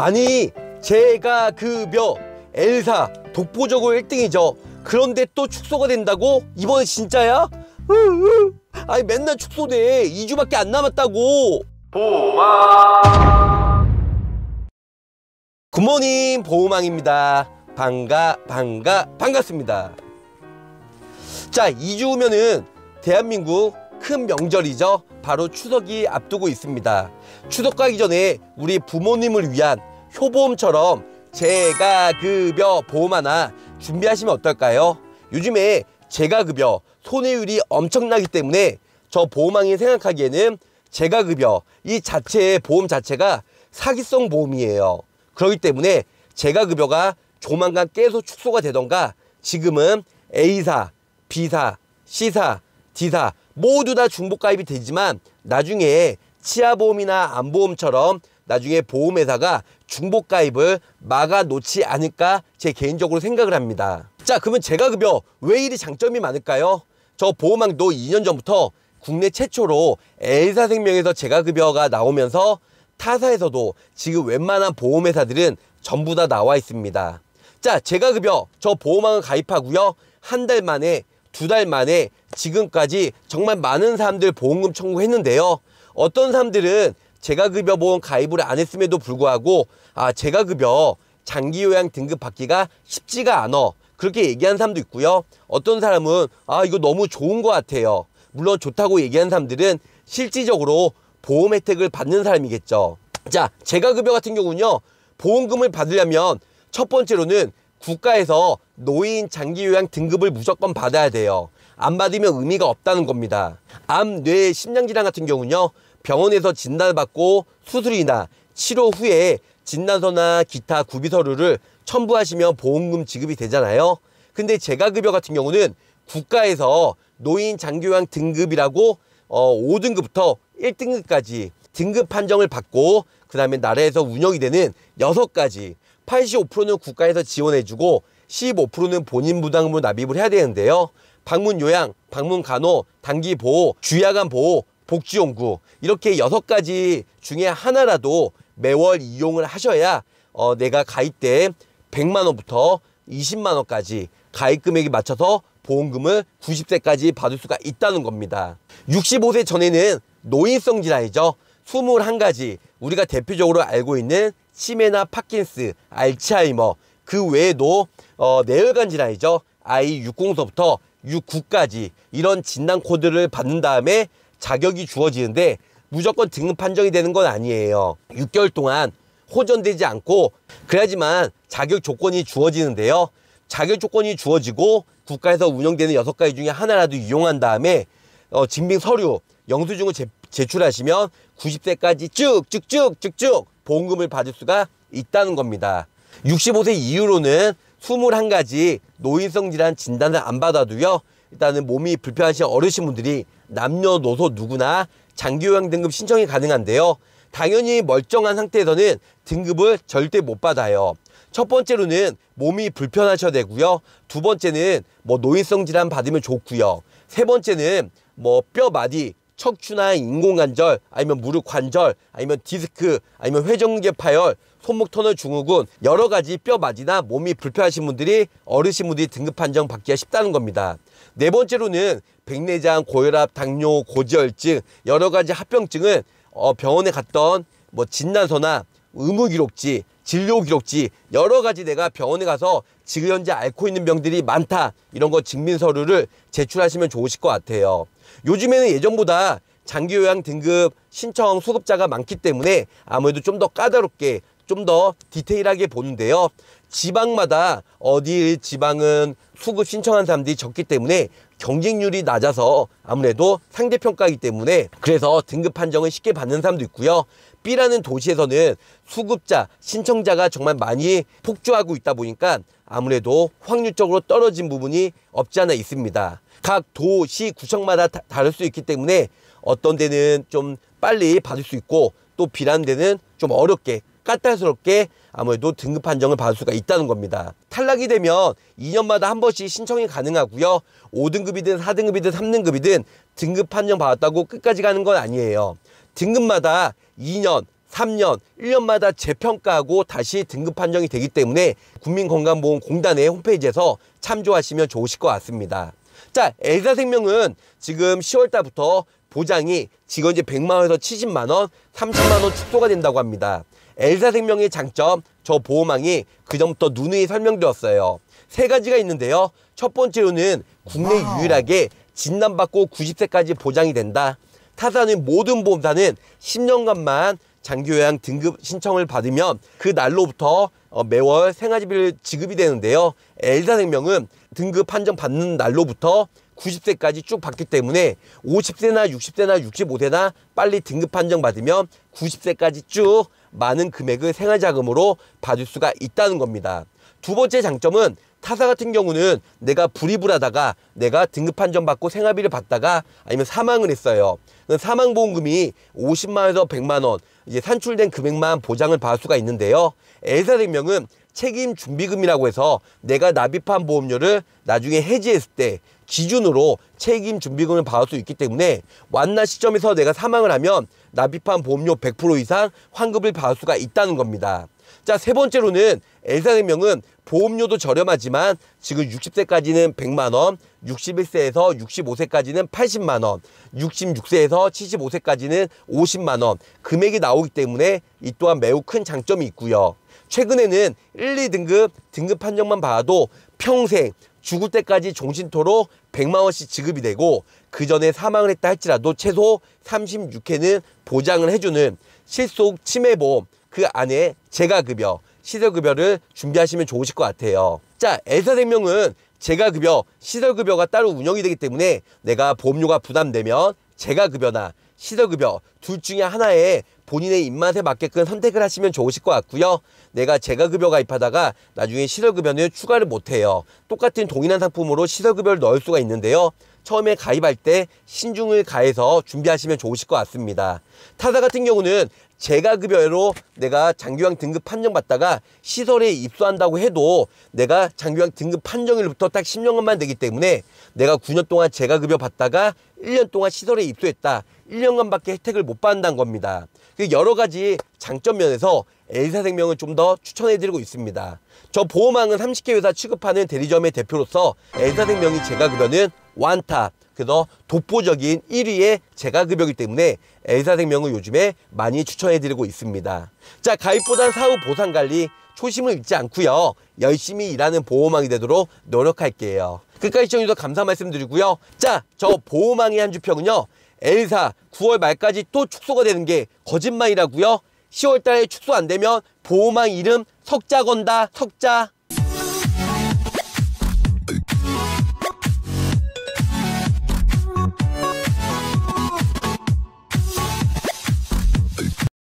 아니 제가 그몇 엘사 독보적으로 1등이죠 그런데 또 축소가 된다고? 이번에 진짜야? 아니 맨날 축소돼 2주밖에 안 남았다고 보호망 굿모닝 보호망입니다 반가 반가 반갑습니다 자 2주면은 후 대한민국 큰 명절이죠. 바로 추석이 앞두고 있습니다. 추석 가기 전에 우리 부모님을 위한 효보험처럼 제가급여 보험 하나 준비하시면 어떨까요? 요즘에 제가급여 손해율이 엄청나기 때문에 저 보험왕이 생각하기에는 제가급여이 자체의 보험 자체가 사기성 보험이에요. 그렇기 때문에 제가급여가 조만간 계속 축소가 되던가 지금은 A사, B사, C사 디사 모두 다 중복가입이 되지만 나중에 치아보험이나 암보험처럼 나중에 보험회사가 중복가입을 막아놓지 않을까 제 개인적으로 생각을 합니다. 자 그러면 제가 급여 왜 이리 장점이 많을까요? 저 보험왕도 2년 전부터 국내 최초로 엘사생명에서 제가급여가 나오면서 타사에서도 지금 웬만한 보험회사들은 전부 다 나와 있습니다. 자 제가급여 저 보험왕을 가입하고요. 한 달 만에 두달 만에 지금까지 정말 많은 사람들 보험금 청구했는데요. 어떤 사람들은 재가급여 보험 가입을 안 했음에도 불구하고 아 재가급여 장기요양 등급 받기가 쉽지가 않아 그렇게 얘기한 사람도 있고요. 어떤 사람은 아 이거 너무 좋은 것 같아요. 물론 좋다고 얘기한 사람들은 실질적으로 보험 혜택을 받는 사람이겠죠. 자 재가급여 같은 경우는요. 보험금을 받으려면 첫 번째로는 국가에서 노인 장기 요양 등급을 무조건 받아야 돼요. 안 받으면 의미가 없다는 겁니다. 암, 뇌, 심장질환 같은 경우는요. 병원에서 진단받고 을 수술이나 치료 후에 진단서나 기타 구비 서류를 첨부하시면 보험금 지급이 되잖아요. 근데 제가급여 같은 경우는 국가에서 노인 장기요양 등급이라고 어, 5등급부터 1등급까지 등급 판정을 받고 그 다음에 나라에서 운영이 되는 6가지 85%는 국가에서 지원해주고 15%는 본인 부담금으로 납입을 해야 되는데요. 방문 요양, 방문 간호, 단기 보호, 주야간 보호, 복지 연구 이렇게 여섯 가지 중에 하나라도 매월 이용을 하셔야 어, 내가 가입 때 100만 원부터 20만 원까지 가입 금액에 맞춰서 보험금을 90세까지 받을 수가 있다는 겁니다. 65세 전에는 노인성 질환이죠. 21가지 우리가 대표적으로 알고 있는 치매나 파킨스, 알츠하이머 그 외에도 어, 내혈관 질환이죠. I60서부터 69까지 이런 진단 코드를 받는 다음에 자격이 주어지는데 무조건 등급 판정이 되는 건 아니에요. 6개월 동안 호전되지 않고 그래야지만 자격 조건이 주어지는데요. 자격 조건이 주어지고 국가에서 운영되는 여섯 가지 중에 하나라도 이용한 다음에 어, 증빙 서류 영수증을 제, 제출하시면 90세까지 쭉쭉쭉쭉쭉 보험금을 받을 수가 있다는 겁니다. 65세 이후로는 21가지 노인성 질환 진단을 안 받아도요. 일단은 몸이 불편하신 어르신분들이 남녀노소 누구나 장기요양 등급 신청이 가능한데요. 당연히 멀쩡한 상태에서는 등급을 절대 못 받아요. 첫 번째로는 몸이 불편하셔야 되고요. 두 번째는 뭐 노인성 질환 받으면 좋고요. 세 번째는 뭐 뼈마디, 척추나 인공관절 아니면 무릎 관절 아니면 디스크 아니면 회전근 파열 손목 터널 증후군 여러 가지 뼈 마디나 몸이 불편하신 분들이 어르신분들이 등급 판정 받기가 쉽다는 겁니다. 네 번째로는 백내장, 고혈압, 당뇨, 고지혈증 여러 가지 합병증은 어, 병원에 갔던 뭐 진단서나 의무기록지 진료 기록지 여러 가지 내가 병원에 가서 지금 현재 앓고 있는 병들이 많다 이런 거증빙 서류를 제출하시면 좋으실 것 같아요. 요즘에는 예전보다 장기 요양 등급 신청 수급자가 많기 때문에 아무래도 좀 더 까다롭게 좀더 디테일하게 보는데요. 지방마다 어디 지방은 수급 신청한 사람들이 적기 때문에 경쟁률이 낮아서 아무래도 상대평가이기 때문에 그래서 등급 판정을 쉽게 받는 사람도 있고요. B라는 도시에서는 수급자, 신청자가 정말 많이 폭주하고 있다 보니까 아무래도 확률적으로 떨어진 부분이 없지 않아 있습니다. 각 도시, 구청마다 다, 다를 수 있기 때문에 어떤 데는 좀 빨리 받을 수 있고 또 B라는 데는 좀 어렵게 까탈스럽게 아무래도 등급 판정을 받을 수가 있다는 겁니다. 탈락이 되면 2년마다 한 번씩 신청이 가능하고요. 5등급이든 4등급이든 3등급이든 등급 판정 받았다고 끝까지 가는 건 아니에요. 등급마다 2년, 3년, 1년마다 재평가하고 다시 등급 판정이 되기 때문에 국민건강보험공단의 홈페이지에서 참조하시면 좋으실 것 같습니다. 자, 엘사생명은 지금 10월달부터 보장이 직원제 100만원에서 70만원, 30만원 축소가 된다고 합니다. 엘사생명의 장점, 저 보호망이 그전부터 누누이 설명드렸어요. 세 가지가 있는데요. 첫 번째로는 국내 유일하게 진단받고 90세까지 보장이 된다. 타사는 모든 보험사는 10년간만 장기요양 등급 신청을 받으면 그 날로부터 어, 매월 생활비를 지급이 되는데요. 엘사생명은 등급 판정 받는 날로부터 90세까지 쭉 받기 때문에 50세나 60세나 65세나 빨리 등급 판정 받으면 90세까지 쭉 많은 금액을 생활자금으로 받을 수가 있다는 겁니다. 두 번째 장점은 타사 같은 경우는 내가 불이불 하다가 내가 등급 판정 받고 생활비를 받다가 아니면 사망을 했어요. 사망보험금이 50만원에서 100만원 이제 산출된 금액만 보장을 받을 수가 있는데요. 엘사생명은 책임 준비금이라고 해서 내가 납입한 보험료를 나중에 해지했을 때 기준으로 책임 준비금을 받을 수 있기 때문에 완납 시점에서 내가 사망을 하면 납입한 보험료 100% 이상 환급을 받을 수가 있다는 겁니다. 자, 세 번째로는 엘사생명은 보험료도 저렴하지만 지금 60세까지는 100만원, 61세에서 65세까지는 80만원, 66세에서 75세까지는 50만원 금액이 나오기 때문에 이 또한 매우 큰 장점이 있고요. 최근에는 1, 2등급 등급 판정만 봐도 평생 죽을 때까지 종신토로 100만원씩 지급이 되고 그 전에 사망을 했다 할지라도 최소 36회는 보장을 해주는 실속 치매보험 그 안에 재가급여, 시설급여를 준비하시면 좋으실 것 같아요. 자, 애사생명은 재가급여, 시설급여가 따로 운영이 되기 때문에 내가 보험료가 부담되면 재가급여나 시설급여 둘 중에 하나에 본인의 입맛에 맞게끔 선택을 하시면 좋으실 것 같고요. 내가 제가급여 가입하다가 나중에 시설급여는 추가를 못해요. 똑같은 동일한 상품으로 시설급여를 넣을 수가 있는데요. 처음에 가입할 때 신중을 가해서 준비하시면 좋으실 것 같습니다. 타사 같은 경우는 제가급여로 내가 장교양 등급 판정받다가 시설에 입소한다고 해도 내가 장교양 등급 판정일부터 딱 10년간만 되기 때문에 내가 9년 동안 제가급여 받다가 1년 동안 시설에 입소했다. 1년간밖에 혜택을 못 받는다는 겁니다. 그 여러 가지 장점 면에서 엘사생명을좀 더 추천해드리고 있습니다. 저 보험왕은 30개 회사 취급하는 대리점의 대표로서 엘사생명이 제가 그러는 완타 그래서 독보적인 1위의 제가급여이기 때문에 엘사생명을 요즘에 많이 추천해드리고 있습니다. 자 가입보단 사후 보상관리 초심을 잃지 않고요. 열심히 일하는 보호망이 되도록 노력할게요. 끝까지 시청해주셔서 감사 말씀드리고요. 자, 저 보호망의 한 주평은요. 엘사 9월 말까지 또 축소가 되는 게 거짓말이라고요. 10월 달에 축소 안 되면 보호망 이름 석자 건다. 석자.